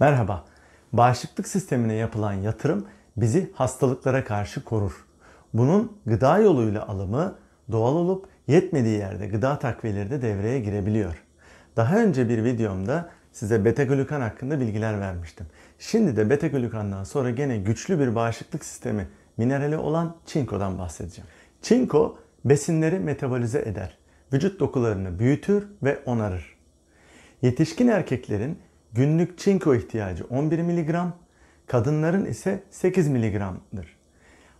Merhaba. Bağışıklık sistemine yapılan yatırım bizi hastalıklara karşı korur. Bunun gıda yoluyla alımı doğal olup yetmediği yerde gıda takviyeleri de devreye girebiliyor. Daha önce bir videomda size beta-glukan hakkında bilgiler vermiştim. Şimdi de beta-glukandan sonra gene güçlü bir bağışıklık sistemi minerali olan çinkodan bahsedeceğim. Çinko besinleri metabolize eder. Vücut dokularını büyütür ve onarır. Yetişkin erkeklerin Günlük çinko ihtiyacı 11 mg, kadınların ise 8 mg'dır.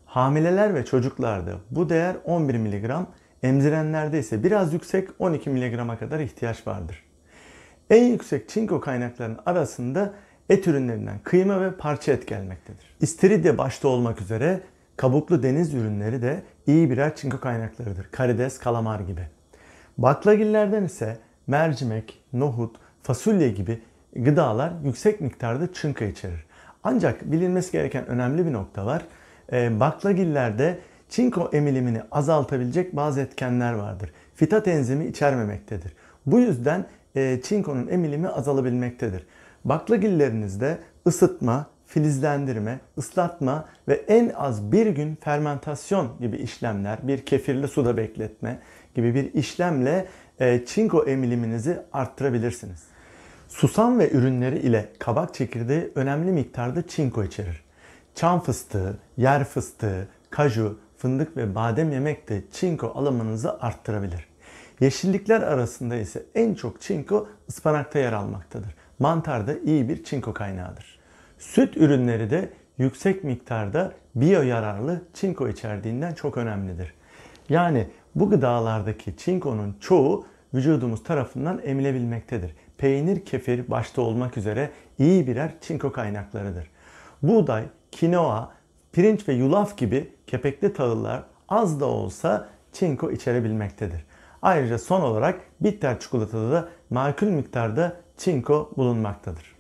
Hamileler ve çocuklarda bu değer 11 mg, emzirenlerde ise biraz yüksek 12 mg'a kadar ihtiyaç vardır. En yüksek çinko kaynaklarının arasında et ürünlerinden kıyma ve parça et gelmektedir. İstiridye başta olmak üzere kabuklu deniz ürünleri de iyi birer çinko kaynaklarıdır. Karides, kalamar gibi. Baklagillerden ise mercimek, nohut, fasulye gibi gıdalar yüksek miktarda çinko içerir. Ancak bilinmesi gereken önemli bir nokta var. Ee, baklagillerde çinko emilimini azaltabilecek bazı etkenler vardır. Fitat enzimi içermemektedir. Bu yüzden e, çinkonun emilimi azalabilmektedir. Baklagillerinizde ısıtma, filizlendirme, ıslatma ve en az bir gün fermentasyon gibi işlemler, bir kefirli suda bekletme gibi bir işlemle e, çinko emiliminizi arttırabilirsiniz. Susam ve ürünleri ile kabak çekirdeği önemli miktarda çinko içerir. Çam fıstığı, yer fıstığı, kaju, fındık ve badem yemek de çinko alımınızı arttırabilir. Yeşillikler arasında ise en çok çinko ıspanakta yer almaktadır. Mantar da iyi bir çinko kaynağıdır. Süt ürünleri de yüksek miktarda biyo yararlı çinko içerdiğinden çok önemlidir. Yani bu gıdalardaki çinkonun çoğu vücudumuz tarafından emilebilmektedir peynir kefir başta olmak üzere iyi birer çinko kaynaklarıdır. Buğday, kinoa, pirinç ve yulaf gibi kepekli tahıllar az da olsa çinko içerebilmektedir. Ayrıca son olarak bitter çikolatada da makul miktarda çinko bulunmaktadır.